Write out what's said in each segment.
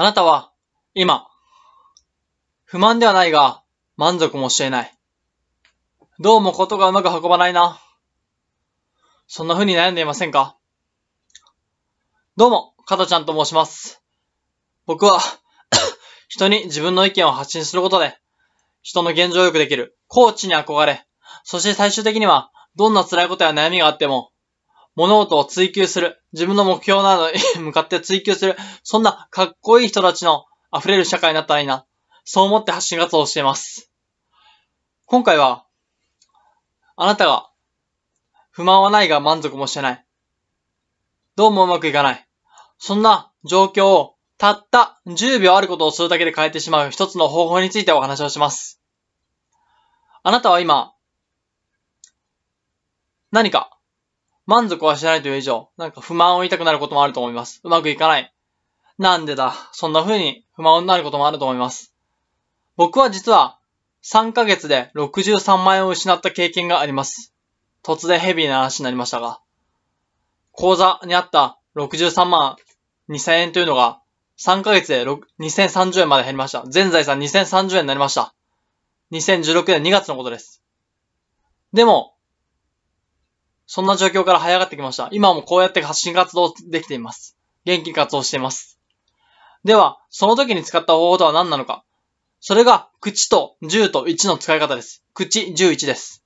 あなたは、今、不満ではないが、満足もしていない。どうもことがうまく運ばないな。そんな風に悩んでいませんかどうも、かたちゃんと申します。僕は 人に自分の意見を発信することで、人の現状をくできる、コーチに憧れ、そして最終的には、どんな辛いことや悩みがあっても、物事を追求する。自分の目標などに 向かって追求する。そんなかっこいい人たちの溢れる社会になったらいいな。そう思って発信活動をしています。今回は、あなたが、不満はないが満足もしてない。どうもうまくいかない。そんな状況をたった10秒あることをするだけで変えてしまう一つの方法についてお話をします。あなたは今、何か満足はしないという以上、なんか不満を言いたくなることもあると思います。うまくいかない。なんでだ。そんな風に不満になることもあると思います。僕は実は3ヶ月で63万円を失った経験があります。突然ヘビーな話になりましたが。口座にあった63万2000円というのが3ヶ月で2030円まで減りました。全財産2030円になりました。2016年2月のことです。でも、そんな状況から這い上がってきました。今もこうやって発信活動できています。元気活動しています。では、その時に使った方法とは何なのかそれが、口と10と1の使い方です。口11です。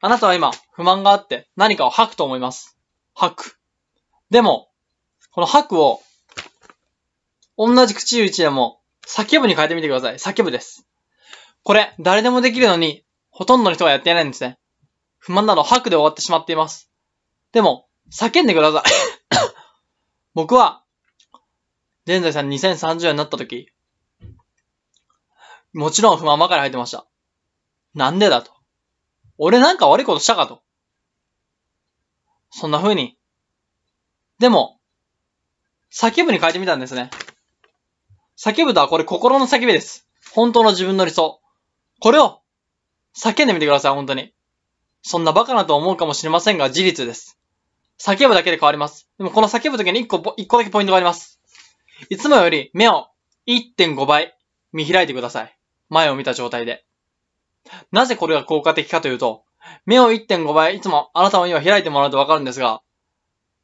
あなたは今、不満があって何かを吐くと思います。吐く。でも、この吐くを、同じ口11でも、叫ぶに変えてみてください。叫ぶです。これ、誰でもできるのに、ほとんどの人がやってないんですね。不満など吐くで終わってしまっています。でも、叫んでください 僕は、現在さん2030年になった時、もちろん不満ばかり入ってました。なんでだと。俺なんか悪いことしたかと。そんな風に。でも、叫ぶに変えてみたんですね。叫ぶとはこれ心の叫びです。本当の自分の理想。これを叫んでみてください、本当に。そんなバカなと思うかもしれませんが、事実です。叫ぶだけで変わります。でもこの叫ぶ時に1個、1個だけポイントがあります。いつもより目を1.5倍見開いてください。前を見た状態で。なぜこれが効果的かというと、目を1.5倍、いつもあなた目今開いてもらうとわかるんですが、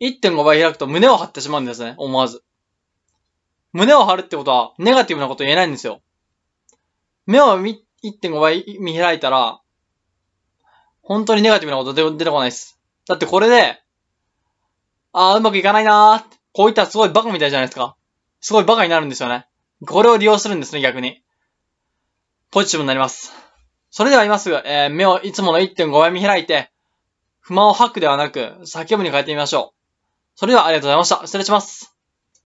1.5倍開くと胸を張ってしまうんですね、思わず。胸を張るってことは、ネガティブなこと言えないんですよ。目を1.5倍見開いたら、本当にネガティブなこと出てこないです。だってこれで、ああ、うまくいかないなーこういったすごいバカみたいじゃないですか。すごいバカになるんですよね。これを利用するんですね、逆に。ポジティブになります。それでは今すぐ、えー、目をいつもの1.5倍見開いて、不満を吐くではなく、叫ぶに変えてみましょう。それではありがとうございました。失礼します。